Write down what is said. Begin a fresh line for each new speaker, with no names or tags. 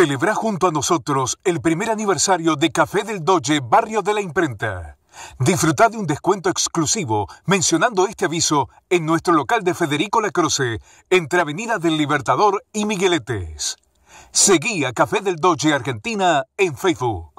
Celebra junto a nosotros el primer aniversario de Café del Doge Barrio de la Imprenta. Disfruta de un descuento exclusivo mencionando este aviso en nuestro local de Federico Lacroce, entre Avenida del Libertador y Migueletes. Seguí a Café del Doge Argentina en Facebook.